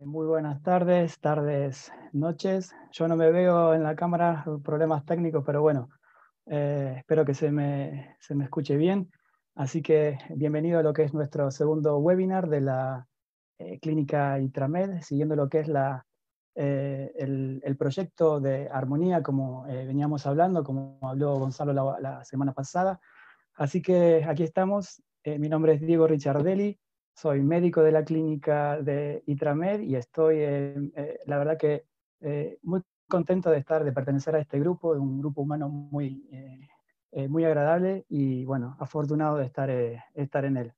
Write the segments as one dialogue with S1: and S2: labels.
S1: Muy buenas tardes, tardes, noches. Yo no me veo en la cámara, problemas técnicos, pero bueno, eh, espero que se me, se me, escuche bien. Así que bienvenido a lo que es nuestro segundo webinar de la eh, clínica Intramed, siguiendo lo que es la, eh, el, el, proyecto de armonía, como veníamos hablando, como habló Gonzalo la, la, semana pasada. Así que aquí estamos. mi nombre es Diego Richardelli soy médico de la clínica de Itramed y estoy, eh, la verdad que eh, muy contento de estar, de pertenecer a este grupo, un grupo humano muy, eh, muy agradable y bueno, afortunado de estar, estar en él.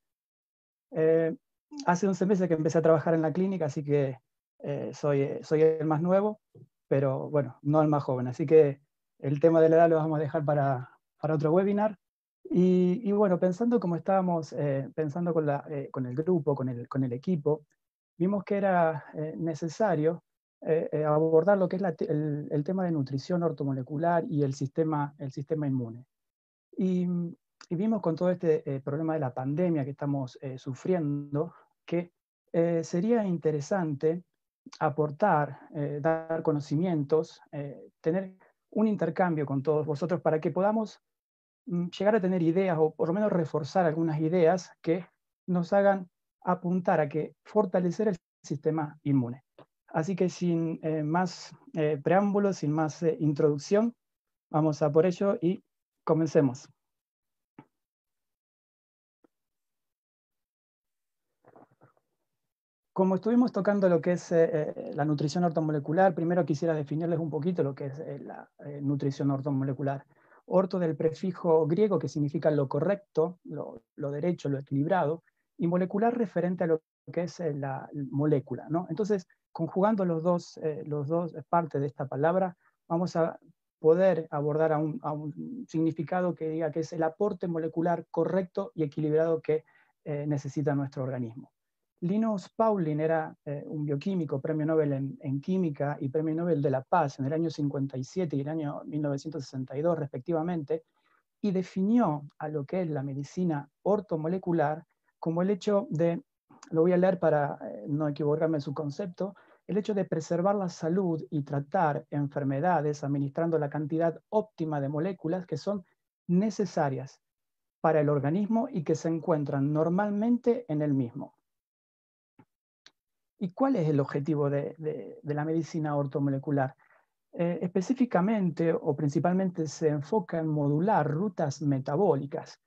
S1: hace 11 meses que empecé a trabajar en la clínica, así que soy, soy el más nuevo, pero bueno, no el más joven. Así que el tema de la edad lo vamos a dejar para, para otro webinar. Y, bueno, pensando como estábamos, eh, pensando con, la, eh, con, el grupo, con el, con el, equipo, vimos que era eh, necesario abordar lo que es el, tema de nutrición ortomolecular y el sistema, el sistema inmune. Y, vimos con todo este problema de la pandemia que estamos sufriendo que sería interesante aportar, dar conocimientos, tener un intercambio con todos vosotros para que podamos Mm, llegar a tener ideas o por lo menos reforzar algunas ideas que nos hagan apuntar a que fortalecer el sistema inmune. Así que sin eh, más eh, preámbulos, sin más eh, introducción, vamos a por ello y comencemos. Como estuvimos tocando lo que es la nutrición ortomolecular, primero quisiera definirles un poquito lo que es la nutrición ortomolecular orto del prefijo griego que significa lo correcto, lo, derecho, lo equilibrado, y molecular referente a lo que es eh, la molécula. ¿no? Entonces, conjugando los dos, eh, los dos partes de esta palabra, vamos a poder abordar a un, significado que diga que es el aporte molecular correcto y equilibrado que eh, necesita nuestro organismo. Linus Pauling era eh, un bioquímico, premio Nobel en, química y premio Nobel de la Paz en el año 57 y el año 1962 respectivamente, y definió a lo que es la medicina ortomolecular como el hecho de, lo voy a leer para eh, no equivocarme en su concepto, el hecho de preservar la salud y tratar enfermedades administrando la cantidad óptima de moléculas que son necesarias para el organismo y que se encuentran normalmente en el mismo. ¿Y cuál es el objetivo de, la medicina ortomolecular? Eh, específicamente o principalmente se enfoca en modular rutas metabólicas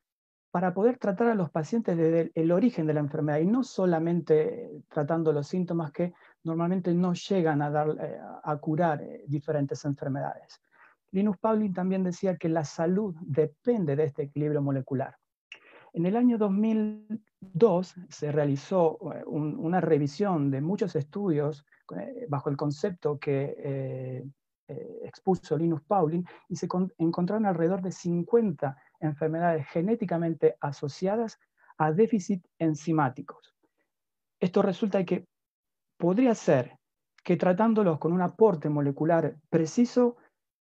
S1: para poder tratar a los pacientes desde el, origen de la enfermedad y no solamente eh, tratando los síntomas que normalmente no llegan a, dar, eh, a curar diferentes enfermedades. Linus Pauling también decía que la salud depende de este equilibrio molecular. En el año 2000 Dos, se realizó eh, una revisión de muchos estudios eh, bajo el concepto que eh, expuso Linus Pauling y se encontraron alrededor de 50 enfermedades genéticamente asociadas a déficit enzimáticos. Esto resulta que podría ser que tratándolos con un aporte molecular preciso,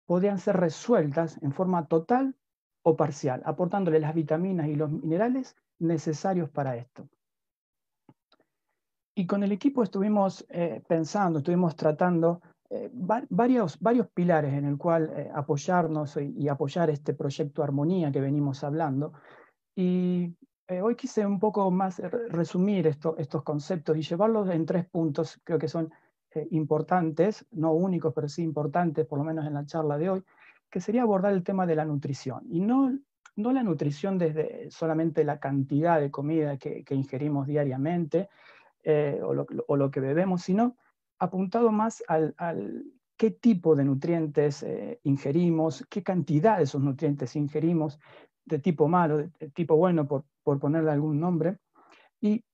S1: podrían ser resueltas en forma total o parcial, aportándole las vitaminas y los minerales necesarios para esto. Y con el equipo estuvimos eh, pensando, estuvimos tratando eh, varios, varios, pilares en el cual eh, apoyarnos y, apoyar este proyecto Armonía que venimos hablando. Y hoy quise un poco más resumir estos conceptos y llevarlos en tres puntos, creo que son importantes, no únicos, pero sí importantes, por lo menos en la charla de hoy, que sería abordar el tema de la nutrición. Y no no la nutrición desde solamente la cantidad de comida que, ingerimos diariamente eh, o, lo, que bebemos, sino apuntado más al, qué tipo de nutrientes eh, ingerimos, qué cantidad de esos nutrientes ingerimos, de tipo malo, de tipo bueno, por, ponerle algún nombre, y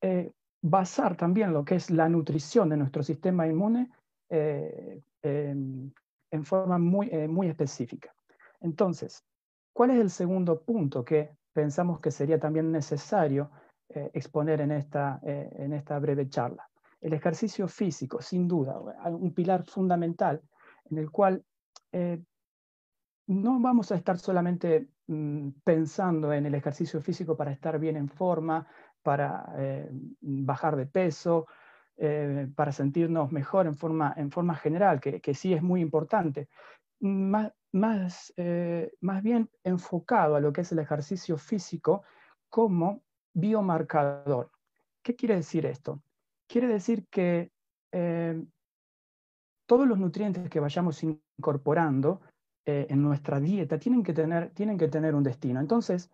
S1: eh, basar también lo que es la nutrición de nuestro sistema inmune en forma muy, muy específica. Entonces, ¿Cuál es el segundo punto que pensamos que sería también necesario eh, exponer en esta, eh, en esta breve charla? El ejercicio físico, sin duda, un pilar fundamental en el cual eh, no vamos a estar solamente mm, pensando en el ejercicio físico para estar bien en forma, para bajar de peso, para sentirnos mejor en forma, en forma general, que, sí es muy importante, más, eh, más, bien enfocado a lo que es el ejercicio físico como biomarcador. ¿Qué quiere decir esto? Quiere decir que eh, todos los nutrientes que vayamos incorporando eh, en nuestra dieta tienen que, tener, un destino. Entonces,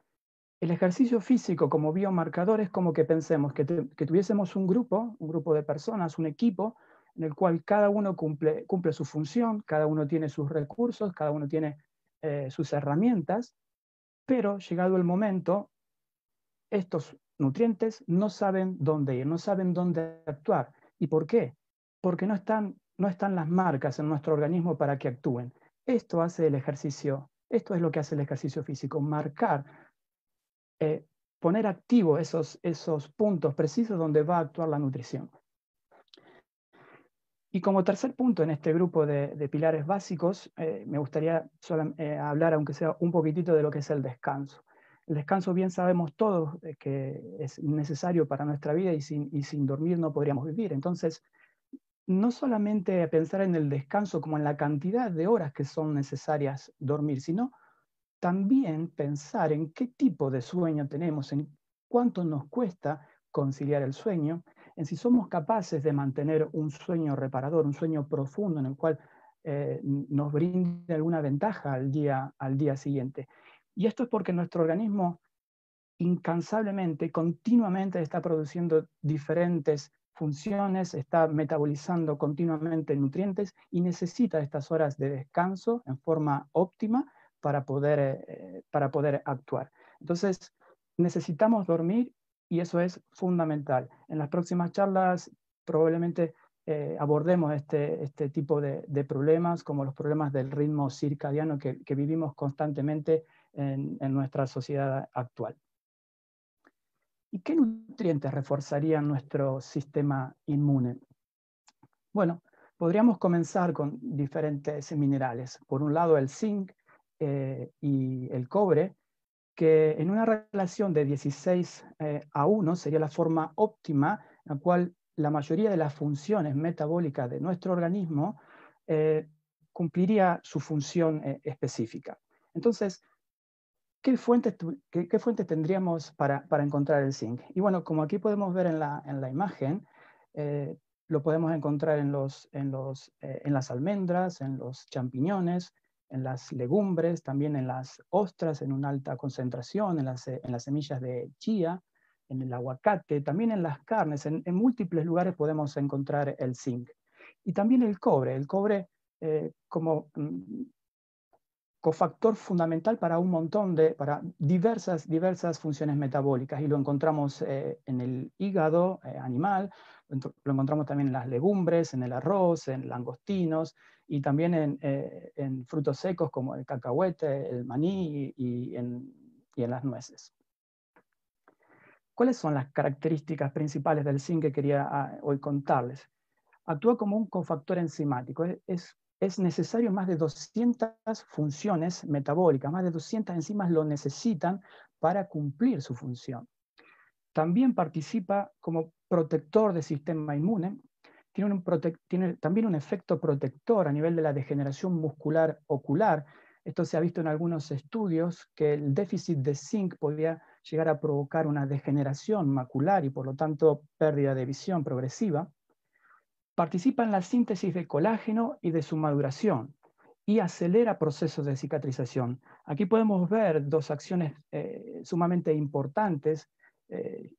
S1: el ejercicio físico como biomarcador es como que pensemos que, que tuviésemos un grupo, un grupo de personas, un equipo, en el cual cada uno cumple, su función, cada uno tiene sus recursos, cada uno tiene eh, sus herramientas, pero llegado el momento, estos nutrientes no saben dónde ir, no saben dónde actuar. ¿Y por qué? Porque no están, no están las marcas en nuestro organismo para que actúen. Esto hace el ejercicio, esto es lo que hace el ejercicio físico, marcar, eh, poner activo esos, esos puntos precisos donde va a actuar la nutrición. Y como tercer punto en este grupo de, pilares básicos, eh, me gustaría eh, hablar, aunque sea un poquitito, de lo que es el descanso. El descanso bien sabemos todos eh, que es necesario para nuestra vida y sin dormir no podríamos vivir. Entonces, no solamente pensar en el descanso como en la cantidad de horas que son necesarias dormir, sino también pensar en qué tipo de sueño tenemos, en cuánto nos cuesta conciliar el sueño, en si somos capaces de mantener un sueño reparador, un sueño profundo en el cual eh, nos brinde alguna ventaja al día, al día siguiente. Y esto es porque nuestro organismo incansablemente, continuamente está produciendo diferentes funciones, está metabolizando continuamente nutrientes y necesita estas horas de descanso en forma óptima para poder, eh, para poder actuar. Entonces, necesitamos dormir y eso es fundamental. En las próximas charlas probablemente eh, abordemos este, este tipo de, problemas, como los problemas del ritmo circadiano que, vivimos constantemente en, nuestra sociedad actual. ¿Y qué nutrientes reforzarían nuestro sistema inmune? Bueno, podríamos comenzar con diferentes minerales. Por un lado, el zinc eh, y el cobre, que en una relación de 16 eh, a 1 sería la forma óptima en la cual la mayoría de las funciones metabólicas de nuestro organismo eh, cumpliría su función eh, específica. Entonces, ¿qué fuentes fuente tendríamos para, encontrar el zinc? Y bueno, como aquí podemos ver en la, en la imagen, lo podemos encontrar en, los, en, los, en las almendras, en los champiñones, en las legumbres, también en las ostras en una alta concentración, en las, eh, en las semillas de chía, en el aguacate, también en las carnes, en, múltiples lugares podemos encontrar el zinc. Y también el cobre, el cobre eh, como mm, cofactor fundamental para un montón de, para diversas, diversas funciones metabólicas y lo encontramos eh, en el hígado animal, lo encontramos también en las legumbres, en el arroz, en langostinos y también en, eh, frutos secos como el cacahuete, el maní y, en, las nueces. ¿Cuáles son las características principales del zinc que quería ah, hoy contarles? Actúa como un cofactor enzimático, es, es necesario más de 200 funciones metabólicas, más de 200 enzimas lo necesitan para cumplir su función. También participa como protector del sistema inmune, tiene, también un efecto protector a nivel de la degeneración muscular ocular. Esto se ha visto en algunos estudios que el déficit de zinc podía llegar a provocar una degeneración macular y por lo tanto pérdida de visión progresiva. Participa en la síntesis de colágeno y de su maduración y acelera procesos de cicatrización. Aquí podemos ver dos acciones eh, sumamente importantes eh,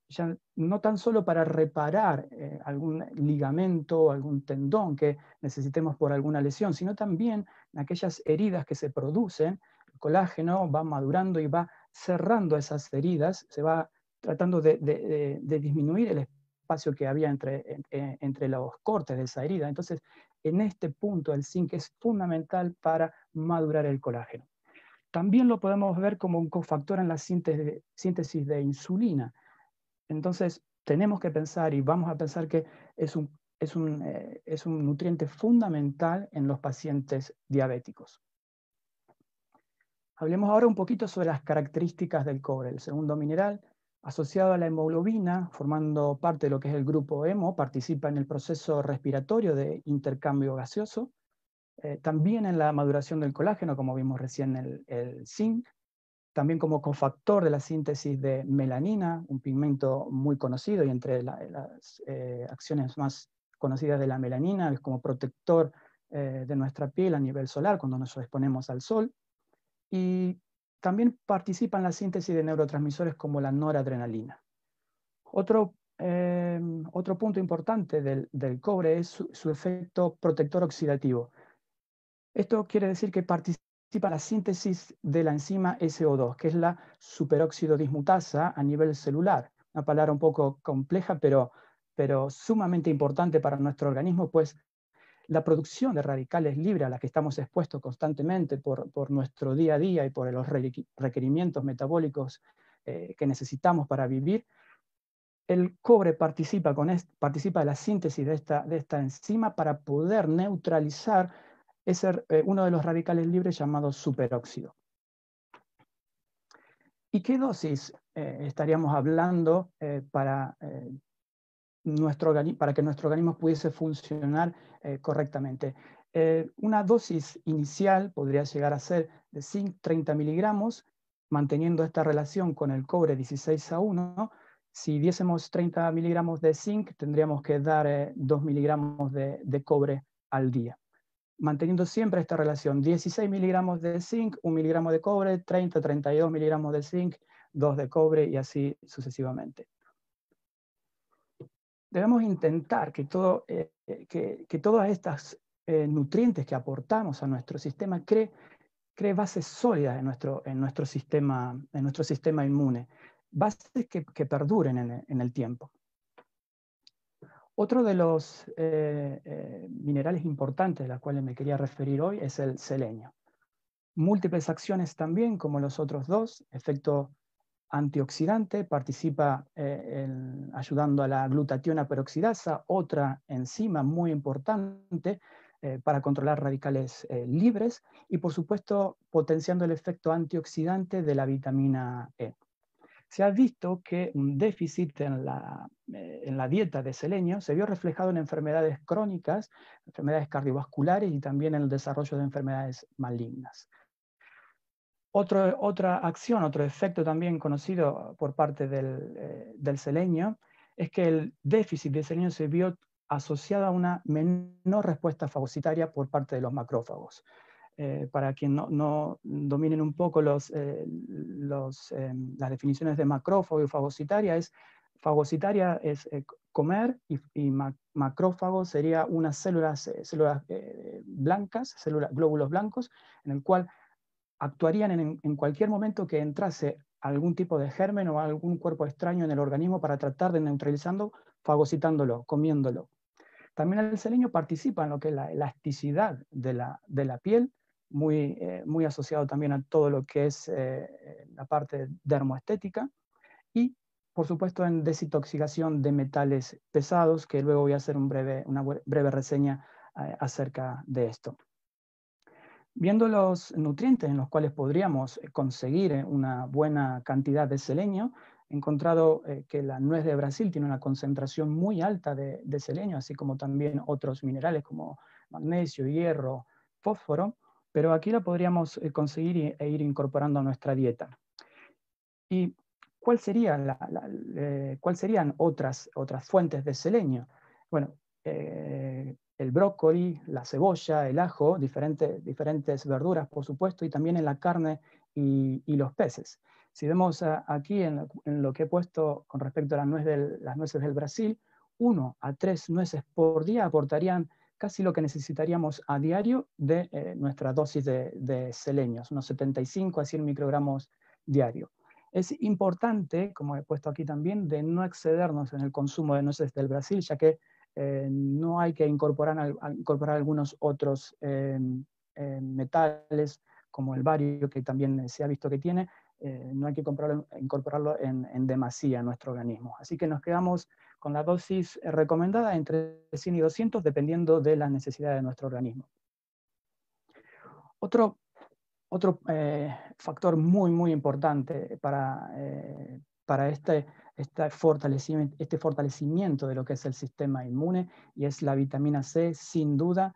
S1: no tan solo para reparar eh, algún ligamento, o algún tendón que necesitemos por alguna lesión, sino también en aquellas heridas que se producen, el colágeno va madurando y va cerrando esas heridas, se va tratando de, disminuir el espacio que había entre, eh, entre los cortes de esa herida. Entonces, en este punto el zinc es fundamental para madurar el colágeno también lo podemos ver como un cofactor en la síntesis, de insulina. Entonces, tenemos que pensar y vamos a pensar que es un, es un, eh, es un nutriente fundamental en los pacientes diabéticos. Hablemos ahora un poquito sobre las características del cobre, el segundo mineral asociado a la hemoglobina, formando parte de lo que es el grupo hemo, participa en el proceso respiratorio de intercambio gaseoso. Eh, también en la maduración del colágeno, como vimos recién el, el zinc, también como cofactor de la síntesis de melanina, un pigmento muy conocido y entre las eh, acciones más conocidas de la melanina, es como protector eh, de nuestra piel a nivel solar cuando nos exponemos al sol. Y también participa en la síntesis de neurotransmisores como la noradrenalina. Otro, punto importante del, cobre es su efecto protector oxidativo. Esto quiere decir que participa la síntesis de la enzima SO2, que es la superóxido dismutasa a nivel celular. Una palabra un poco compleja, pero, pero sumamente importante para nuestro organismo, pues la producción de radicales libres a la que estamos expuestos constantemente por, nuestro día a día y por los requerimientos metabólicos eh, que necesitamos para vivir, el cobre participa, con participa de la síntesis de esta enzima para poder neutralizar es eh, uno de los radicales libres llamado superóxido. ¿Y qué dosis eh, estaríamos hablando eh, para, para, que nuestro organismo pudiese funcionar correctamente? una dosis inicial podría llegar a ser de zinc 30 miligramos, manteniendo esta relación con el cobre 16 a 1. Si diésemos 30 miligramos de zinc, tendríamos que dar 2 miligramos de cobre al día manteniendo siempre esta relación, 16 miligramos de zinc, 1 miligramo de cobre, 30, 32 miligramos de zinc, 2 de cobre y así sucesivamente. Debemos intentar que, todo, eh, que, todas estas eh, nutrientes que aportamos a nuestro sistema creen bases sólidas en nuestro, en, nuestro sistema, en nuestro sistema inmune, bases que, perduren en el tiempo. Otro de los eh, eh, minerales importantes a los cuales me quería referir hoy es el selenio. Múltiples acciones también, como los otros dos, efecto antioxidante, participa eh, ayudando a la glutationa peroxidasa, otra enzima muy importante para controlar radicales libres, y por supuesto potenciando el efecto antioxidante de la vitamina E se ha visto que un déficit en la, eh, dieta de selenio se vio reflejado en enfermedades crónicas, enfermedades cardiovasculares y también en el desarrollo de enfermedades malignas. otra acción, otro efecto también conocido por parte del, eh, del, selenio es que el déficit de selenio se vio asociado a una menor respuesta fagocitaria por parte de los macrófagos. Eh, para quien no, no, dominen un poco eh, eh, las definiciones de macrófago y fagocitaria, es fagocitaria es comer y, macrófago sería unas células, células blancas, células, glóbulos blancos, en el cual actuarían en, cualquier momento que entrase algún tipo de germen o algún cuerpo extraño en el organismo para tratar de neutralizando fagocitándolo, comiéndolo. También el selenio participa en lo que es la elasticidad de la, de la piel muy, eh, muy asociado también a todo lo que es eh, la parte dermoestética y, por supuesto, en desintoxicación de metales pesados, que luego voy a hacer un breve, una breve reseña eh, acerca de esto. Viendo los nutrientes en los cuales podríamos conseguir una buena cantidad de selenio, he encontrado que la nuez de Brasil tiene una concentración muy alta de, de selenio, así como también otros minerales como magnesio, hierro, fósforo, pero aquí la podríamos eh, conseguir e ir incorporando a nuestra dieta. ¿Y cuál, sería eh, serían otras, otras fuentes de selenio? Bueno, eh, el brócoli, la cebolla, el ajo, diferentes diferentes verduras, por supuesto, y también en la carne y, los peces. Si vemos aquí en lo, que he puesto con respecto a las nueces del Brasil, uno a tres nueces por día aportarían casi lo que necesitaríamos a diario de eh, nuestra dosis de, de, selenios, unos 75 a 100 microgramos diario. Es importante, como he puesto aquí también, de no excedernos en el consumo de nueces del Brasil, ya que eh, no hay que incorporar, incorporar algunos otros em, em, metales, como el bario, que también se ha visto que tiene, eh, no hay que incorporarlo en, en demasía a nuestro organismo. Así que nos quedamos con la dosis eh, recomendada entre 100 y 200, dependiendo de las necesidades de nuestro organismo. Otro, eh, factor muy, muy importante para, eh, este, este, fortalecimiento, de lo que es el sistema inmune y es la vitamina C, sin duda,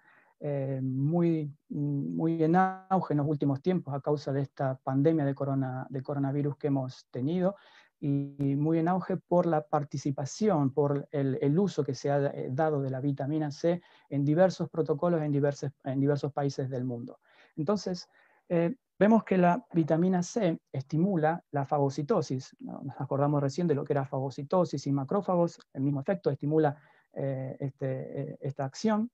S1: muy, muy en auge en los últimos tiempos a causa de esta pandemia de, de coronavirus que hemos tenido y muy en auge por la participación, por el, uso que se ha eh, dado de la vitamina C en diversos protocolos en, diversos, en diversos países del mundo. Entonces, eh, vemos que la vitamina C estimula la fagocitosis. Nos acordamos recién de lo que era fagocitosis y macrófagos, el mismo efecto, estimula eh, este, esta acción.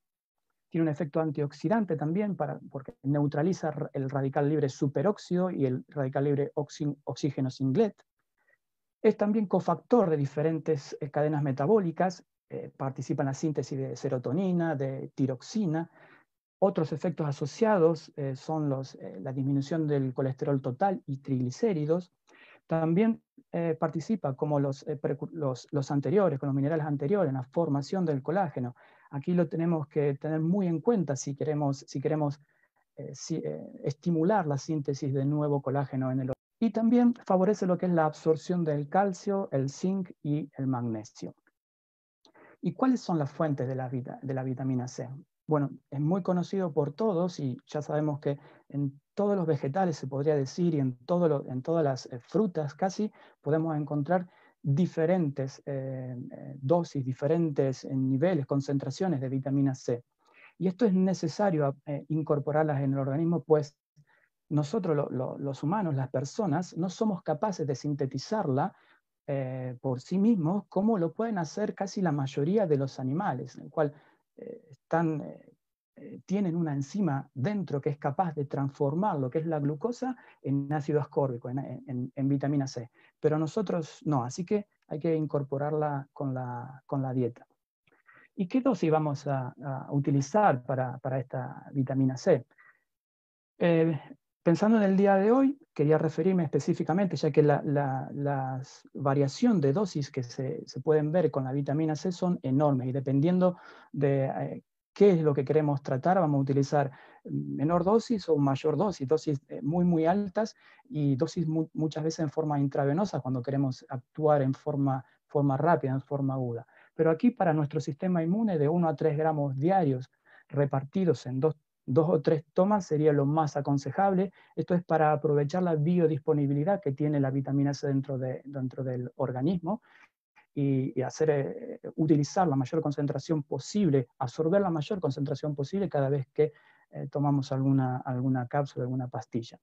S1: Tiene un efecto antioxidante también para, porque neutraliza el radical libre superóxido y el radical libre oxígeno singlet es también cofactor de diferentes eh, cadenas metabólicas, eh, participa en la síntesis de serotonina, de tiroxina. Otros efectos asociados eh, son los, la disminución del colesterol total y triglicéridos. También participa, como los, los, anteriores, con los minerales anteriores, en la formación del colágeno. Aquí lo tenemos que tener muy en cuenta si queremos, si queremos estimular la síntesis de nuevo colágeno en el y también favorece lo que es la absorción del calcio, el zinc y el magnesio. ¿Y cuáles son las fuentes de la, vitamina C? Bueno, es muy conocido por todos y ya sabemos que en todos los vegetales, se podría decir, y en, todas las eh, frutas casi, podemos encontrar diferentes eh, eh, dosis, diferentes niveles, concentraciones de vitamina C. Y esto es necesario incorporarlas en el organismo, pues nosotros los humanos, las personas, no somos capaces de sintetizarla eh, por sí mismos como lo pueden hacer casi la mayoría de los animales, en el cual eh, eh, tienen una enzima dentro que es capaz de transformar lo que es la glucosa en ácido ascórbico, en, vitamina C. Pero nosotros no, así que hay que incorporarla con la, dieta. ¿Y qué dosis vamos a, utilizar para, esta vitamina C? Pensando en el día de hoy, quería referirme específicamente, ya que la, variación de dosis que se, pueden ver con la vitamina C son enormes y dependiendo de eh, qué es lo que queremos tratar, vamos a utilizar menor dosis o mayor dosis, dosis eh, muy, muy altas y dosis muchas veces en forma intravenosa cuando queremos actuar en forma, forma rápida, en forma aguda. Pero aquí para nuestro sistema inmune de 1 a 3 gramos diarios repartidos en dos dos o tres tomas sería lo más aconsejable. Esto es para aprovechar la biodisponibilidad que tiene la vitamina C dentro, dentro del organismo y, hacer, eh, utilizar la mayor concentración posible, absorber la mayor concentración posible cada vez que eh, tomamos alguna, alguna cápsula, alguna pastilla.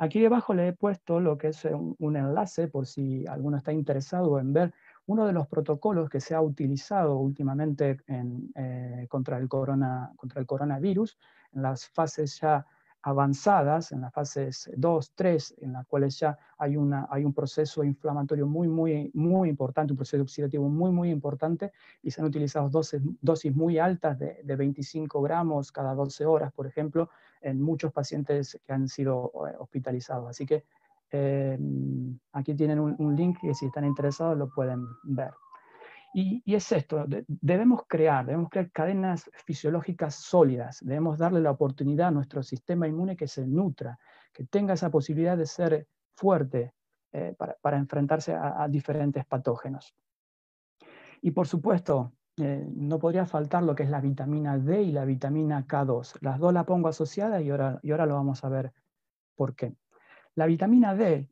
S1: Aquí debajo le he puesto lo que es un enlace por si alguno está interesado en ver uno de los protocolos que se ha utilizado últimamente eh, contra, el coronavirus, en las fases ya avanzadas, en las fases 2, 3, en las cuales ya hay, un proceso inflamatorio muy, muy, muy importante, un proceso oxidativo muy, muy importante, y se han utilizado dosis, dosis muy altas de, de 25 gramos cada 12 horas, por ejemplo, en muchos pacientes que han sido eh, hospitalizados. Así que eh, aquí tienen un, link y si están interesados lo pueden ver. Y, es esto, debemos crear, debemos crear cadenas fisiológicas sólidas, debemos darle la oportunidad a nuestro sistema inmune que se nutra, que tenga esa posibilidad de ser fuerte eh, para, enfrentarse a, diferentes patógenos. Y por supuesto, eh, no podría faltar lo que es la vitamina D y la vitamina K2. Las dos la pongo asociadas y ahora lo vamos a ver por qué. La vitamina D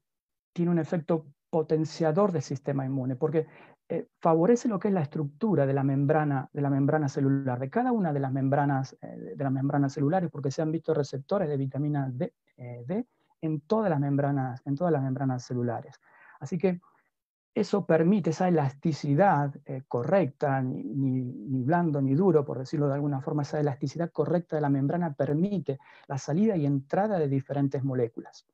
S1: tiene un efecto potenciador del sistema inmune, porque eh, favorece lo que es la estructura de la membrana, de la membrana celular, de cada una de las membranas, eh, de las membranas celulares, porque se han visto receptores de vitamina D, eh, D, en todas las membranas, en todas las membranas celulares. Así que eso permite esa elasticidad correcta, ni, ni blando ni duro, por decirlo de alguna forma, esa elasticidad correcta de la membrana permite la salida y entrada de diferentes moléculas.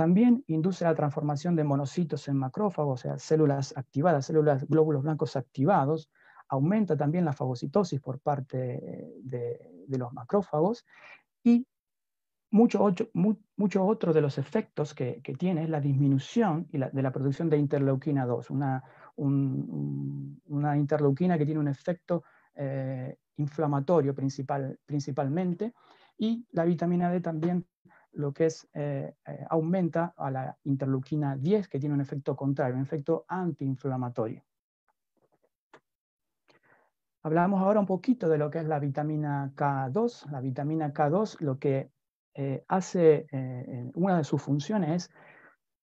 S1: También induce la transformación de monocitos en macrófagos, o sea, células activadas, células glóbulos blancos activados. Aumenta también la fagocitosis por parte eh, de, los macrófagos. Y muchos mucho, otros de los efectos que, tiene es la disminución de la producción de interleuquina 2, una, una interleuquina que tiene un efecto eh, inflamatorio principal, principalmente, y la vitamina D también lo que es, eh, eh, aumenta a la interleuquina 10, que tiene un efecto contrario, un efecto antiinflamatorio. Hablamos ahora un poquito de lo que es la vitamina K2. La vitamina K2 lo que eh, hace, una de sus funciones es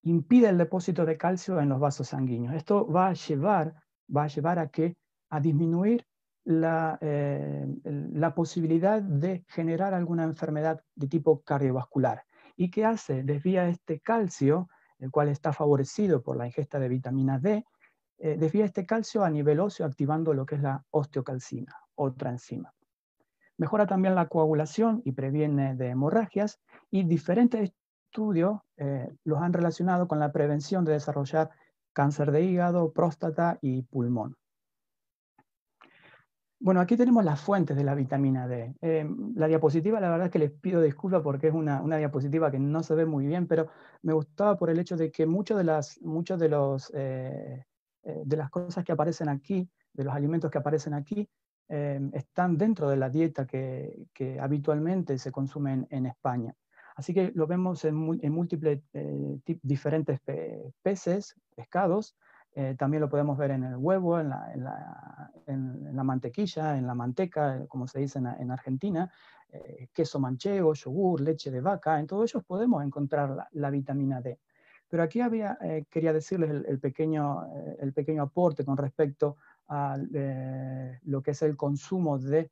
S1: impide el depósito de calcio en los vasos sanguíneos. Esto va a llevar, va a, llevar a, que, a disminuir eh, la, posibilidad de generar alguna enfermedad de tipo cardiovascular. ¿Y qué hace? Desvía este calcio, el cual está favorecido por la ingesta de vitamina D, eh, desvía este calcio a nivel óseo activando lo que es la osteocalcina, otra enzima. Mejora también la coagulación y previene de hemorragias y diferentes estudios eh, los han relacionado con la prevención de desarrollar cáncer de hígado, próstata y pulmón. Bueno, aquí tenemos las fuentes de la vitamina D. Em, la diapositiva, la verdad es que les pido disculpas porque es una, una, diapositiva que no se ve muy bien, pero me gustaba por el hecho de que muchas de las, de, eh, eh, de las cosas que aparecen aquí, de los alimentos que aparecen aquí, em, están dentro de la dieta que, habitualmente se consumen en, España. Así que lo vemos en, en múltiples eh, diferentes peces, pescados, eh, también lo podemos ver en el huevo, en la, mantequilla, en la manteca, eh, como se dice en, Argentina, eh, queso manchego, yogur, leche de vaca, en todos ellos podemos encontrar la, vitamina D. Pero aquí había, quería decirles pequeño, el pequeño aporte con respecto a lo que es el consumo de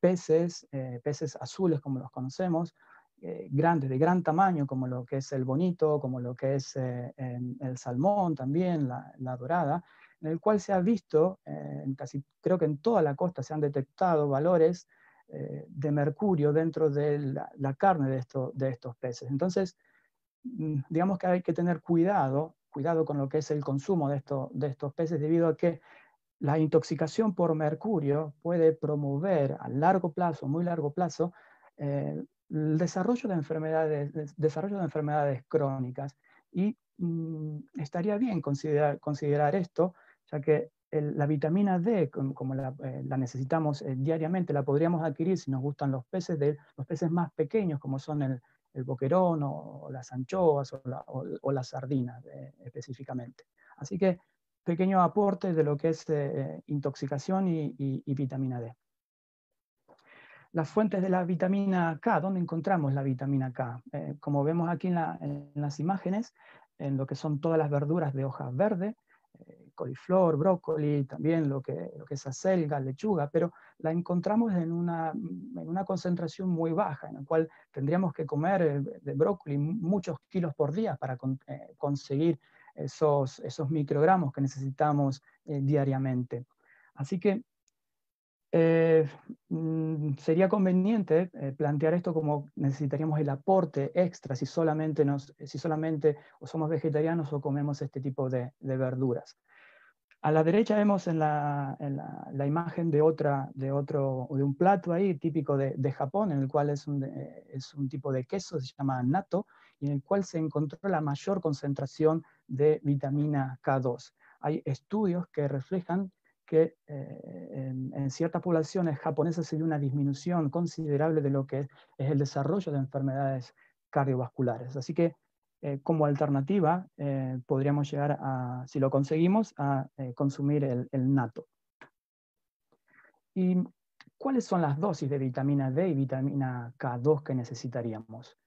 S1: peces, peces azules como los conocemos, eh, grandes, de gran tamaño, como lo que es el bonito, como lo que es eh, el salmón también, la, dorada, en el cual se ha visto, eh, en casi creo que en toda la costa se han detectado valores de mercurio dentro de la, carne de, esto, de estos peces. Entonces, mm, digamos que hay que tener cuidado, cuidado con lo que es el consumo de, de estos peces, debido a que la intoxicación por mercurio puede promover a largo plazo, muy largo plazo, el desarrollo de enfermedades, desarrollo de enfermedades crónicas. Y mm, estaría bien considerar, considerar esto, ya que la vitamina D, como la, eh, necesitamos eh, diariamente, la podríamos adquirir si nos gustan los peces, de, los peces más pequeños, como son el, boquerón o, las anchoas o, las sardinas eh, específicamente. Así que pequeño aporte de lo que es intoxicación y vitamina D las fuentes de la vitamina K, ¿dónde encontramos la vitamina K? Eh, como vemos aquí en, las imágenes, en lo que son todas las verduras de hoja verde, eh, coliflor, brócoli, también lo que, es acelga, lechuga, pero la encontramos en una, en una concentración muy baja, en la cual tendríamos que comer eh, de brócoli muchos kilos por día para conseguir esos, esos microgramos que necesitamos diariamente. Así que eh, mm, sería conveniente eh, plantear esto como necesitaríamos el aporte extra si solamente, nos, eh, si solamente o somos vegetarianos o comemos este tipo de, verduras. A la derecha vemos en la, imagen de, otra, de, otro, de un plato ahí típico de, Japón, en el cual es un, es un, tipo de queso, se llama natto, y en el cual se encontró la mayor concentración de vitamina K2. Hay estudios que reflejan que eh, en, ciertas poblaciones japonesas se una disminución considerable de lo que es, el desarrollo de enfermedades cardiovasculares. Así que eh, como alternativa eh, podríamos llegar a, si lo conseguimos, a consumir el, nato. ¿Y cuáles son las dosis de vitamina D y vitamina K2 que necesitaríamos?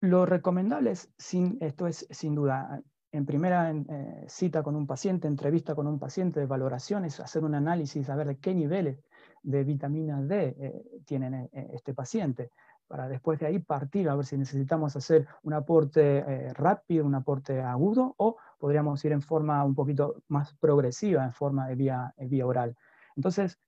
S1: Lo recomendable es, sin, esto es sin duda en primera eh, cita con un paciente, entrevista con un paciente, de valoraciones, hacer un análisis, saber de qué niveles de vitamina D eh, tienen tiene eh, este paciente, para después de ahí partir a ver si necesitamos hacer un aporte rápido, un aporte agudo, o podríamos ir en forma un poquito más progresiva, en forma de vía, vía oral. Entonces,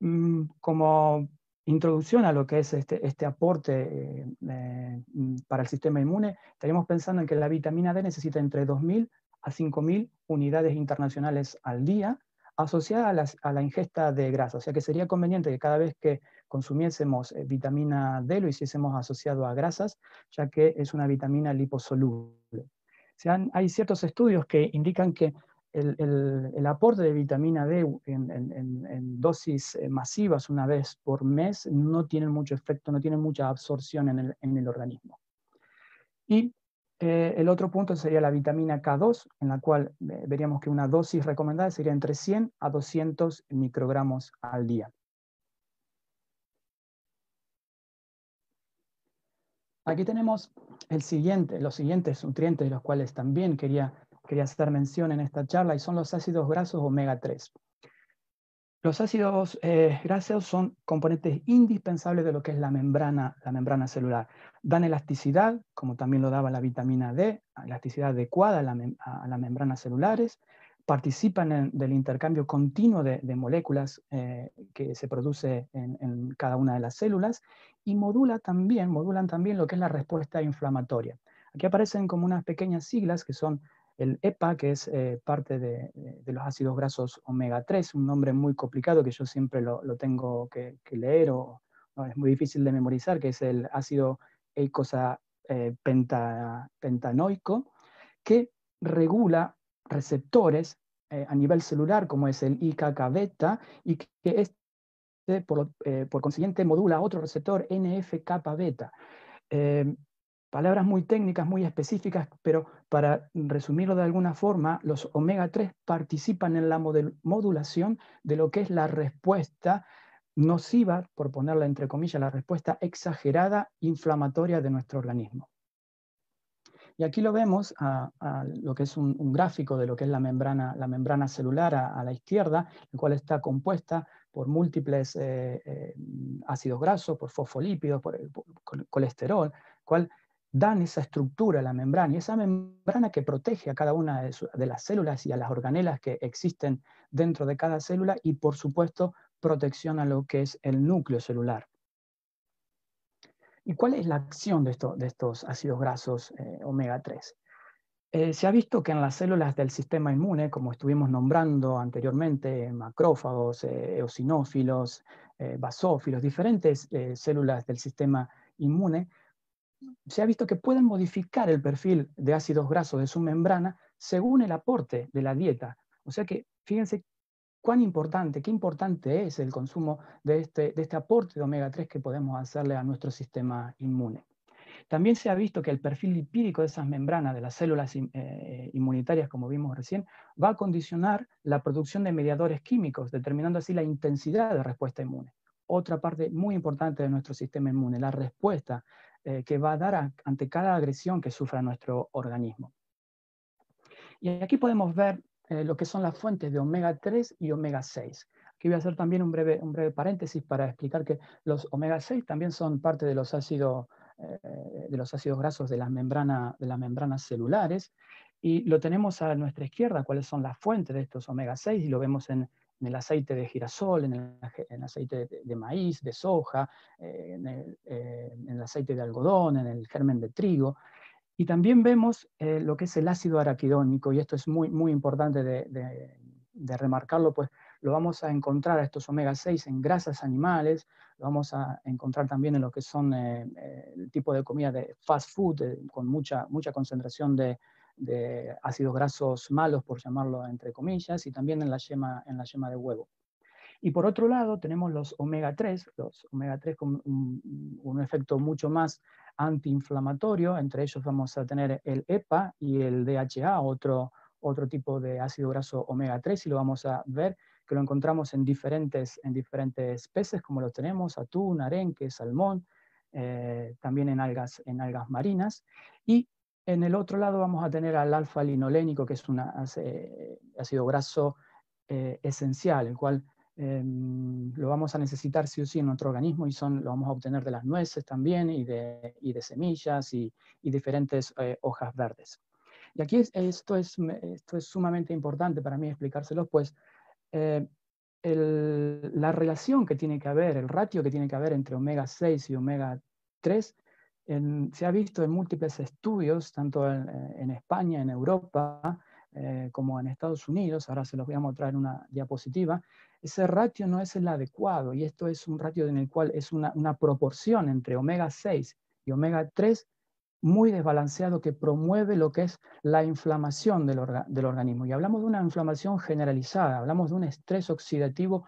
S1: mm, como introducción a lo que es este, este aporte eh, eh, mm, para el sistema inmune, estaríamos pensando en que la vitamina D necesita entre 2.000 a 5.000 unidades internacionales al día asociada a, la ingesta de grasa. O sea que sería conveniente que cada vez que consumiésemos eh, vitamina D lo hiciésemos asociado a grasas, ya que es una vitamina liposoluble. hay ciertos estudios que indican que el, aporte de vitamina D en, dosis eh, masivas una vez por mes no tiene mucho efecto, no tiene mucha absorción en el, organismo. Y eh, el otro punto sería la vitamina K2, en la cual eh, veríamos que una dosis recomendada sería entre 100 a 200 microgramos al día. Aquí tenemos el siguiente, los siguientes nutrientes de los cuales también quería quería hacer mención en esta charla y son los ácidos grasos omega 3. Los ácidos eh, grasos son componentes indispensables de lo que es la membrana, la membrana celular. Dan elasticidad, como también lo daba la vitamina D, elasticidad adecuada a, las membranas celulares. Participan en, del intercambio continuo de, moléculas eh, que se produce en, cada una de las células y modula también, modulan también lo que es la respuesta inflamatoria. Aquí aparecen como unas pequeñas siglas que son el EPA, que es eh, parte de, los ácidos grasos omega 3, un nombre muy complicado que yo siempre lo, tengo que, leer o es muy difícil de memorizar, que es el ácido eicosa eh, pentanoico, que regula receptores eh, a nivel celular, como es el IKK-beta, y que este, por, por consiguiente, modula otro receptor NF-kappa-beta. Palabras muy técnicas, muy específicas, pero para resumirlo de alguna forma, los omega 3 participan en la modulación de lo que es la respuesta nociva, por ponerla entre comillas, la respuesta exagerada inflamatoria de nuestro organismo. Y aquí lo vemos a, lo que es un, gráfico de lo que es la membrana, la membrana celular a, la izquierda, la cual está compuesta por múltiples eh, eh, ácidos grasos, por fosfolípidos, por, por colesterol, cual dan esa estructura a la membrana y esa membrana que protege a cada una de, las células y a las organelas que existen dentro de cada célula y por supuesto protección a lo que es el núcleo celular. ¿Y cuál es la acción de, estos ácidos grasos eh, omega 3? Eh, se ha visto que en las células del sistema inmune, como estuvimos nombrando anteriormente, macrófagos, eh, eosinófilos, basófilos, diferentes células del sistema inmune, se ha visto que pueden modificar el perfil de ácidos grasos de su membrana según el aporte de la dieta. O sea que fíjense cuán importante, qué importante es el consumo de este, este aporte de omega 3 que podemos hacerle a nuestro sistema inmune. También se ha visto que el perfil lipídico de esas membranas, de las células eh, inmunitarias, como vimos recién, va a condicionar la producción de mediadores químicos, determinando así la intensidad de respuesta inmune. Otra parte muy importante de nuestro sistema inmune, la respuesta eh, que va a dar ante cada agresión que sufra nuestro organismo. Y aquí podemos ver eh, lo que son las fuentes de omega 3 y omega 6. Aquí voy a hacer también un breve, paréntesis para explicar que los omega 6 también son parte de los ácidos, eh, de los ácidos grasos de las, de las membranas celulares. Y lo tenemos a nuestra izquierda, cuáles son las fuentes de estos omega 6, y lo vemos en en el aceite de girasol, en el, aceite de, maíz, de soja, eh, eh, en, el, aceite de algodón, en el germen de trigo. Y también vemos eh, lo que es el ácido araquidónico, y esto es muy, muy importante de, remarcarlo, pues lo vamos a encontrar a estos omega 6 en grasas animales, lo vamos a encontrar también en lo que son el tipo de comida de fast food con mucha, mucha concentración de, de ácidos grasos malos, por llamarlo entre comillas, y también en la yema, en la yema de huevo. Y por otro lado tenemos los omega 3, los omega 3 con un, efecto mucho más antiinflamatorio, entre ellos vamos a tener el EPA y el DHA, otro, otro tipo de ácido graso omega 3, y lo vamos a ver que lo encontramos en diferentes, en diferentes peces, como lo tenemos, atún, arenque, salmón, eh, también en algas, en algas marinas. Y en el otro lado vamos a tener al alfa-linolénico, que es un eh, ácido graso eh, esencial, el cual em, lo vamos a necesitar sí o sí en nuestro organismo y son, lo vamos a obtener de las nueces también y de, de semillas y, diferentes eh, hojas verdes. Y aquí esto, es, esto es sumamente importante para mí explicárselo, pues la relación que tiene que haber, el ratio que tiene que haber entre omega 6 y omega 3 se ha visto en múltiples estudios, tanto en, eh, España, en Europa, eh, como en Estados Unidos, ahora se los voy a mostrar en una diapositiva, ese ratio no es el adecuado y esto es un ratio en el cual es una, una proporción entre omega 6 y omega 3 muy desbalanceado que promueve lo que es la inflamación del, organismo. Y hablamos de una inflamación generalizada, hablamos de un estrés oxidativo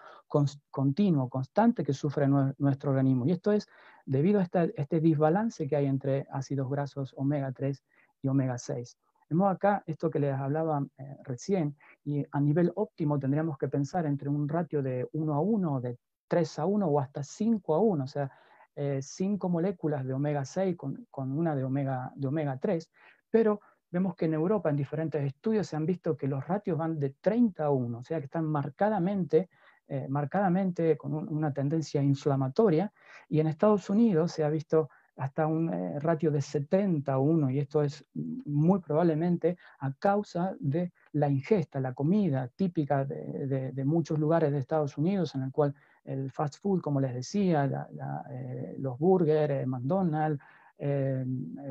S1: continuo, constante que sufre nuestro organismo. Y esto es debido a este desbalance que hay entre ácidos grasos omega 3 y omega 6. Vemos acá esto que les hablaba eh, recién, y a nivel óptimo tendríamos que pensar entre un ratio de 1 a 1, de 3 a 1 o hasta 5 a 1, o sea, eh, cinco moléculas de omega 6 con, una de omega, de omega 3, pero vemos que en Europa en diferentes estudios se han visto que los ratios van de 30 a 1, o sea que están marcadamente, eh, marcadamente con una tendencia inflamatoria, y en Estados Unidos se ha visto hasta un eh, ratio de 70 a 1, y esto es muy probablemente a causa de la ingesta, la comida típica de, de muchos lugares de Estados Unidos, en el cual el fast food, como les decía, eh, los burgers, eh, McDonald's, eh,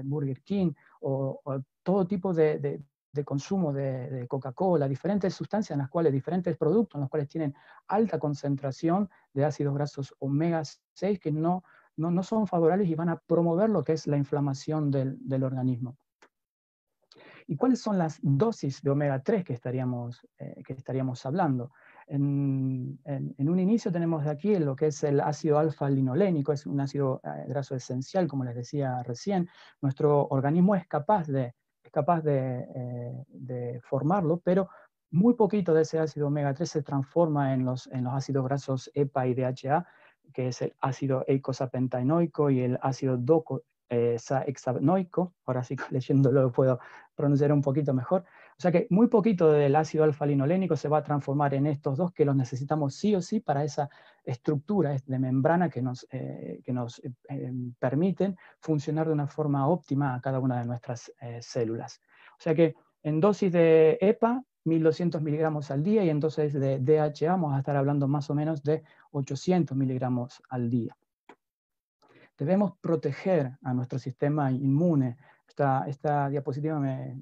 S1: Burger King, o, todo tipo de, consumo de, Coca-Cola, diferentes sustancias en las cuales, diferentes productos en los cuales tienen alta concentración de ácidos grasos omega 6 que no, son favorables y van a promover lo que es la inflamación del, organismo. ¿Y cuáles son las dosis de omega 3 que que estaríamos hablando? En, un inicio tenemos aquí lo que es el ácido alfa linolénico, es un ácido eh, graso esencial, como les decía recién. Nuestro organismo es capaz de, capaz eh, de, formarlo, pero muy poquito de ese ácido omega 3 se transforma en los, ácidos grasos EPA y DHA, que es el ácido eicosapentaenoico y el ácido doco, eh, ahora sí leyéndolo puedo pronunciar un poquito mejor, o sea que muy poquito del ácido alfa-linolénico se va a transformar en estos dos que los necesitamos sí o sí para esa estructura de membrana que nos, eh, eh, em, permiten funcionar de una forma óptima a cada una de nuestras eh, células. O sea que en dosis de EPA, 1200 miligramos al día y en dosis de DHA vamos a estar hablando más o menos de 800 miligramos al día. Debemos proteger a nuestro sistema inmune esta, diapositiva me,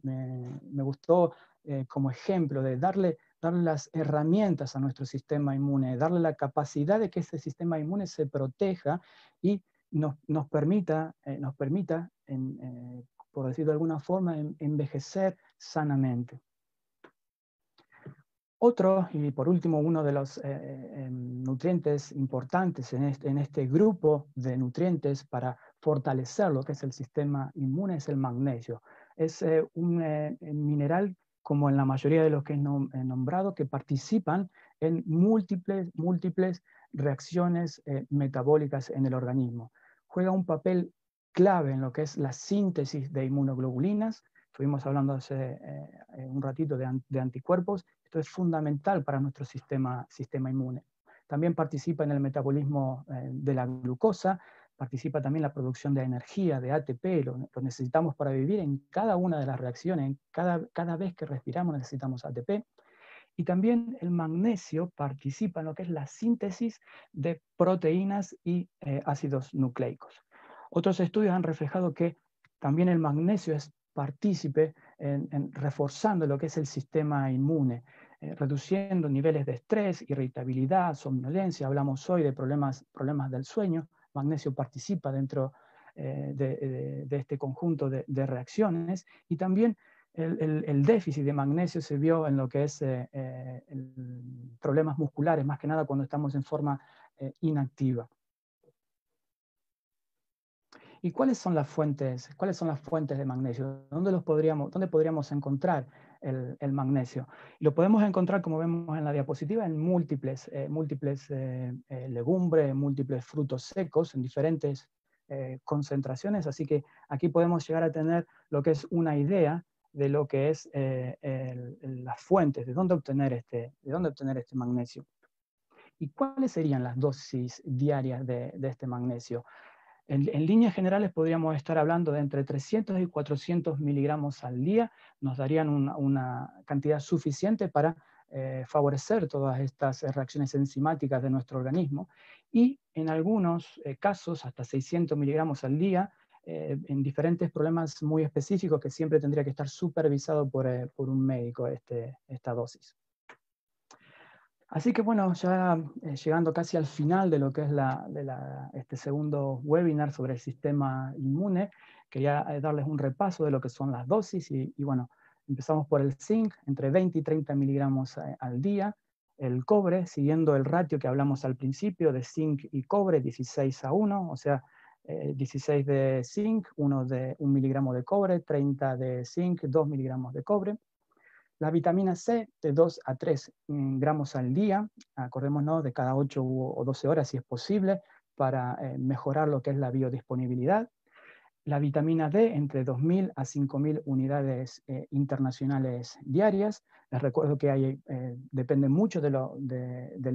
S1: gustó eh, como ejemplo de darle, las herramientas a nuestro sistema inmune, darle la capacidad de que ese sistema inmune se proteja y nos, permita, nos permita eh, eh, por decirlo de alguna forma, envejecer sanamente. Otro, y por último, uno de los nutrientes importantes en en este, grupo de nutrientes para fortalecer lo que es el sistema inmune es el magnesio. Es eh, un eh, eh, mineral, como en la mayoría de los que he nombrado, que participan en múltiples, múltiples reacciones metabólicas en el organismo. Juega un papel clave en lo que es la síntesis de inmunoglobulinas. Estuvimos hablando hace un ratito de, anticuerpos. Esto es fundamental para nuestro sistema, sistema inmune. También participa en el metabolismo de la glucosa, participa también la producción de energía, de ATP, lo, necesitamos para vivir en cada una de las reacciones, cada, vez que respiramos necesitamos ATP. Y también el magnesio participa en lo que es la síntesis de proteínas y eh, ácidos nucleicos. Otros estudios han reflejado que también el magnesio es partícipe en, reforzando lo que es el sistema inmune, eh, reduciendo niveles de estrés, irritabilidad, somnolencia, hablamos hoy de problemas del sueño, magnesio participa dentro eh, eh, de, este conjunto de, reacciones y también el, déficit de magnesio se vio en lo que es eh, problemas musculares, más que nada cuando estamos en forma inactiva. ¿Y cuáles son las fuentes? ¿Cuáles son las fuentes de magnesio? ¿Dónde los podríamos, dónde podríamos encontrar el, magnesio. Lo podemos encontrar, como vemos en la diapositiva, en múltiples, eh, múltiples eh, eh, legumbres, múltiples frutos secos, en diferentes concentraciones, así que aquí podemos llegar a tener lo que es una idea de lo que es las fuentes, de dónde, obtener este, de dónde obtener este magnesio. ¿Y cuáles serían las dosis diarias de este magnesio? En, líneas generales podríamos estar hablando de entre 300 y 400 miligramos al día, nos darían una, cantidad suficiente para eh, favorecer todas estas eh, reacciones enzimáticas de nuestro organismo y en algunos eh, casos hasta 600 miligramos al día en diferentes problemas muy específicos que siempre tendría que estar supervisado por, un médico este, esta dosis. Así que bueno, ya eh, llegando casi al final de lo que es este segundo webinar sobre el sistema inmune, quería eh, darles un repaso de lo que son las dosis y, bueno, empezamos por el zinc, entre 20 y 30 miligramos eh, al día, el cobre, siguiendo el ratio que hablamos al principio de zinc y cobre, 16 a 1, o sea, 16 de zinc, 1 de 1 miligramo de cobre, 30 de zinc, 2 miligramos de cobre. La vitamina C de 2 a 3 mm, gramos al día, acordémonos de cada 8 o 12 horas si es posible, para eh, mejorar lo que es la biodisponibilidad. La vitamina D entre 2.000 a 5.000 unidades eh, internacionales diarias. Les recuerdo que hay, eh, depende mucho del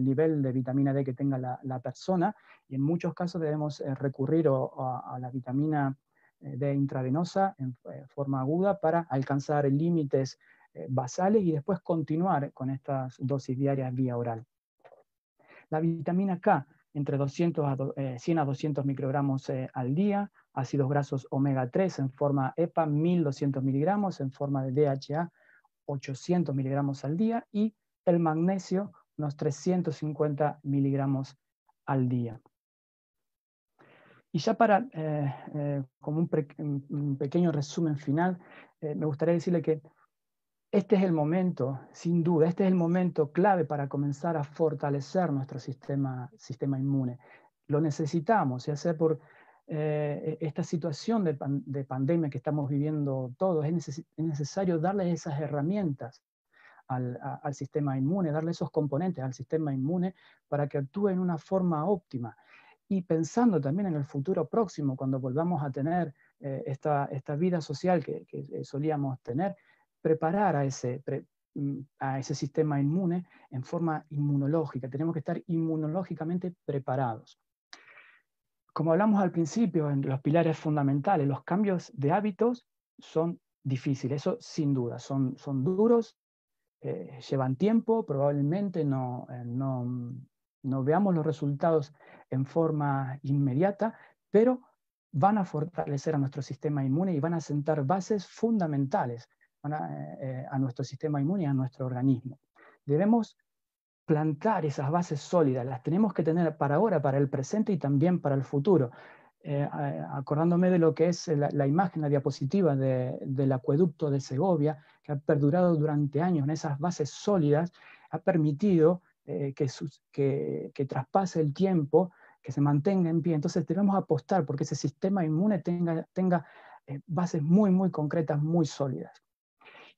S1: nivel de vitamina D que tenga la, persona y en muchos casos debemos recurrir a, a, la vitamina D intravenosa en forma aguda para alcanzar límites eh, basales y después continuar con estas dosis diarias vía oral. La vitamina K, entre 100 a 200 eh, microgramos eh, al día, ácidos grasos omega 3 en forma EPA, 1200 miligramos en forma de DHA, 800 miligramos al día, y el magnesio, unos 350 miligramos al día. Y ya para, como un, pequeño resumen final, me gustaría decirle que este es el momento, sin duda, este es el momento clave para comenzar a fortalecer nuestro sistema, inmune. Lo necesitamos, ya sea por eh, esta situación de, pandemia que estamos viviendo todos, es, necesario darle esas herramientas al, sistema inmune, darle esos componentes al sistema inmune para que actúe en una forma óptima. Y pensando también en el futuro próximo, cuando volvamos a tener eh, esta, vida social que eh, solíamos tener, preparar mm, a ese, sistema inmune en forma inmunológica. Tenemos que estar inmunológicamente preparados. Como hablamos al principio, en los pilares fundamentales, los cambios de hábitos son difíciles, eso sin duda, son, son duros, eh, llevan tiempo, probablemente eh, no, no veamos los resultados en forma inmediata, pero van a fortalecer a nuestro sistema inmune y van a sentar bases fundamentales eh, eh, a nuestro sistema inmune, a nuestro organismo. Debemos plantar esas bases sólidas, las tenemos que tener para ahora, para el presente y también para el futuro. Eh, acordándome de lo que es la, imagen, la diapositiva del acueducto de Segovia, que ha perdurado durante años en esas bases sólidas, ha permitido que, que, traspase el tiempo, que se mantenga en pie. Entonces debemos apostar porque ese sistema inmune tenga, tenga bases muy, muy concretas, muy sólidas.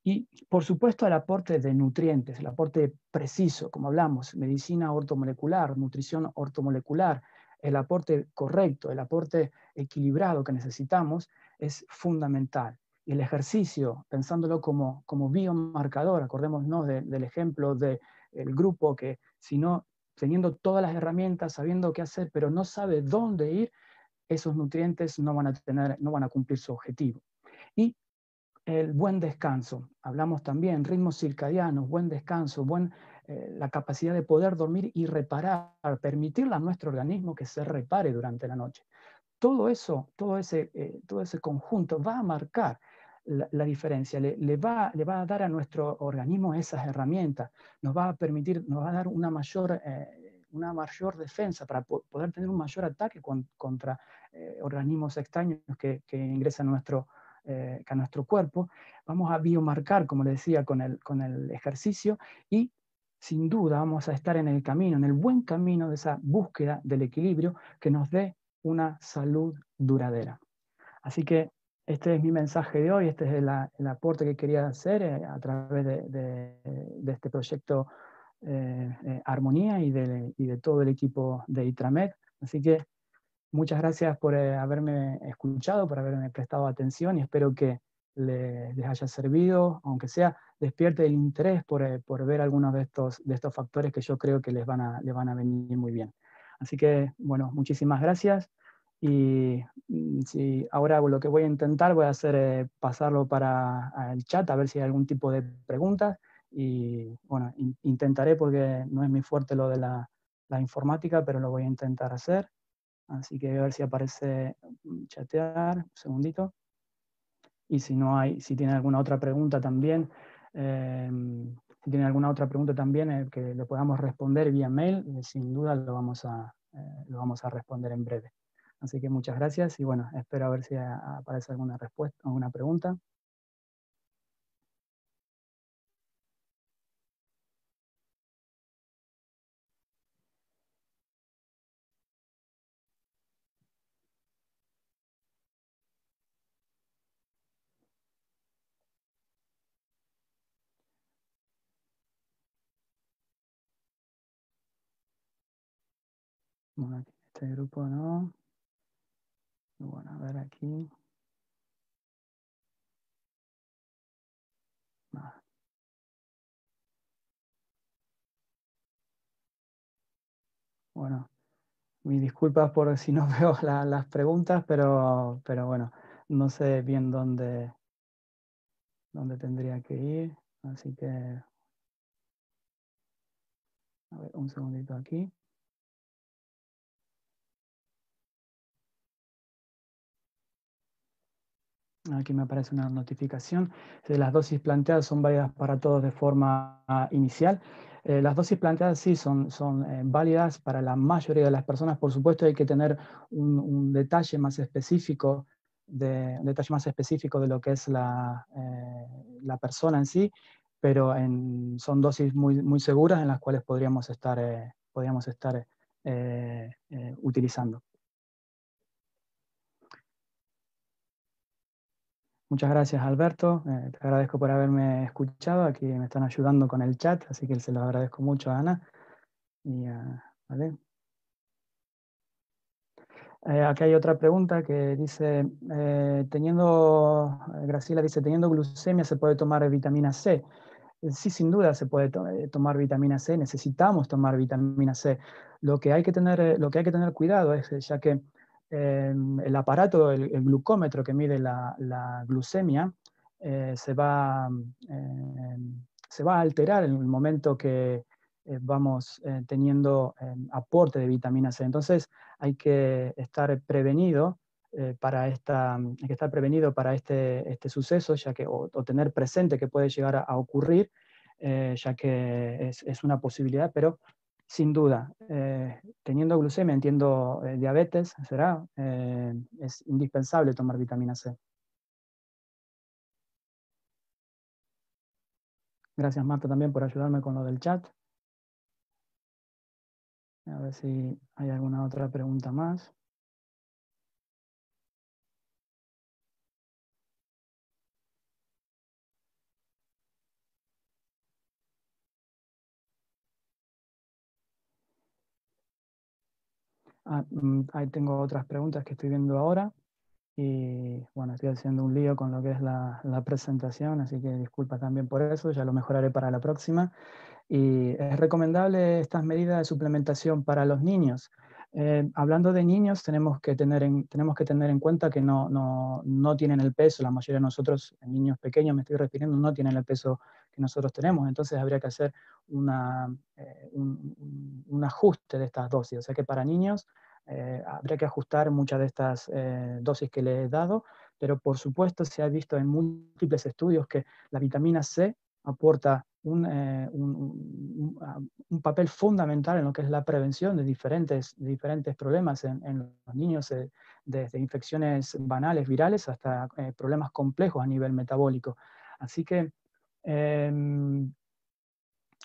S1: Y, por supuesto, el aporte de nutrientes, el aporte preciso, como hablamos, medicina ortomolecular, nutrición ortomolecular, el aporte correcto, el aporte equilibrado que necesitamos es fundamental. Y el ejercicio, pensándolo como, como biomarcador, acordémonos del ejemplo del grupo que, si no, teniendo todas las herramientas, sabiendo qué hacer, pero no sabe dónde ir, esos nutrientes no van a, tener, no van a cumplir su objetivo. Y el buen descanso. Hablamos también ritmos circadianos, buen descanso, buen, eh, la capacidad de poder dormir y reparar, permitirle a nuestro organismo que se repare durante la noche. Todo eso, todo ese, eh, todo ese conjunto va a marcar la, diferencia, le, va, le va a dar a nuestro organismo esas herramientas, nos va a permitir, nos va a dar una mayor... Eh, una mayor defensa, para poder tener un mayor ataque contra organismos extraños que, que ingresan a nuestro eh, a nuestro cuerpo, vamos a biomarcar, como le decía, con el, con el ejercicio y sin duda vamos a estar en el camino, en el buen camino de esa búsqueda del equilibrio que nos dé una salud duradera. Así que este es mi mensaje de hoy, este es el, aporte que quería hacer eh, a través de, este proyecto eh, Armonía y de, y de, todo el equipo de ITRAMED. Así que Muchas gracias por eh, haberme escuchado, por haberme prestado atención y espero que les, haya servido, aunque sea despierte el interés por, eh, por, ver algunos de estos, de estos factores que yo creo que les van, a, les van a venir muy bien. Así que, bueno, muchísimas gracias. Y mm, si ahora lo que voy a intentar, voy a hacer eh, pasarlo para el chat, a ver si hay algún tipo de preguntas. Y bueno, intentaré, porque no es mi fuerte lo de la, la informática, pero lo voy a intentar hacer. Así que a ver si aparece mm, chatear, un segundito. Y si no hay, si tienen alguna otra pregunta también, eh, si tiene alguna otra pregunta también eh, que le podamos responder vía mail, eh, sin duda lo vamos, a, lo vamos a responder en breve. Así que muchas gracias y bueno, espero a ver si ah, aparece alguna respuesta, alguna pregunta. bueno aquí este grupo, ¿no? Bueno, a ver aquí. Bueno, mi disculpas por si no veo las preguntas, pero, pero bueno, no sé bien dónde, dónde tendría que ir, así que... A ver, un segundito aquí. Aquí me aparece una notificación. Eh, las dosis planteadas son válidas para todos de forma ah, inicial. Eh, las dosis planteadas sí son, eh, válidas para la mayoría de las personas. Por supuesto hay que tener un, detalle más específico de, un detalle más específico de lo que es la, la persona en sí, pero son dosis muy, muy, seguras en las cuales podríamos estar, podríamos estar utilizando. Muchas gracias Alberto, eh, te agradezco por haberme escuchado, aquí me están ayudando con el chat, así que se lo agradezco mucho a Ana. Ah, vale. Eh, aquí hay otra pregunta que dice, eh, teniendo, Graciela dice, teniendo glucemia se puede tomar vitamina C. Sí, sin duda se puede tomar vitamina C, necesitamos tomar vitamina C. Lo que hay que tener, lo que hay que tener cuidado es, ya que el aparato, el, glucómetro que mide la, glucemia, eh, eh, se, va, a alterar en el momento que eh, vamos teniendo em, aporte de vitamina C. Entonces hay que estar prevenido para que estar prevenido para este, este suceso, ya que, o, tener presente que puede llegar a, ocurrir, ya que es, es, una posibilidad, pero sin duda, eh, teniendo glucemia, entiendo eh, diabetes, será, eh, es indispensable tomar vitamina C. Gracias Marta también por ayudarme con lo del chat. A ver si hay alguna otra pregunta más. Ah, mm, ahí tengo otras preguntas que estoy viendo ahora. Y bueno, estoy haciendo un lío con lo que es la, presentación, así que disculpa también por eso, ya lo mejoraré para la próxima. Y es recomendable estas medidas de suplementación para los niños. Eh, hablando de niños, tenemos que tener en, tenemos que tener en cuenta que no, tienen el peso, la mayoría de nosotros, niños pequeños me estoy refiriendo, no tienen el peso que nosotros tenemos, entonces habría que hacer una, eh, un, ajuste de estas dosis, o sea que para niños eh, habría que ajustar muchas de estas dosis que le he dado, pero por supuesto se ha visto en múltiples estudios que la vitamina C aporta un, eh, ah, un, papel fundamental en lo que es la prevención de diferentes, diferentes problemas en, los niños, eh, desde infecciones banales, virales, hasta eh, problemas complejos a nivel metabólico. Así que em,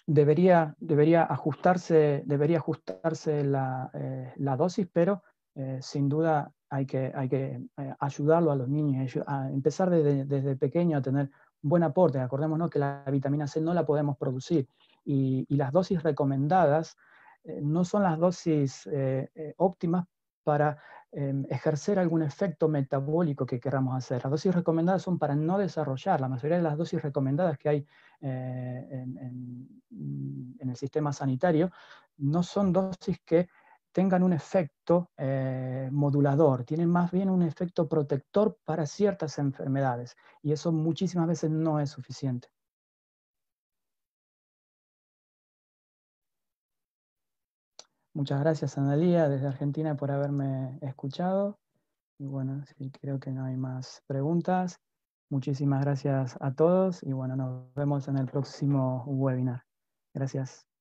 S1: debería, debería, ajustarse, debería ajustarse la, dosis, pero sin duda hay que, hay que ayudarlo a los niños, a empezar desde, desde pequeño a tener buen aporte. Acordémonos que la vitamina C no la podemos producir y, las dosis recomendadas eh, no son las dosis eh, eh, óptimas para em, ejercer algún efecto metabólico que queramos hacer. Las dosis recomendadas son para no desarrollar. La mayoría de las dosis recomendadas que hay en, el sistema sanitario no son dosis que tengan un efecto eh, modulador, tienen más bien un efecto protector para ciertas enfermedades y eso muchísimas veces no es suficiente. Muchas gracias, Analia, desde Argentina por haberme escuchado. Y bueno, creo que no hay más preguntas. Muchísimas gracias a todos y bueno, nos vemos en el próximo webinar. Gracias.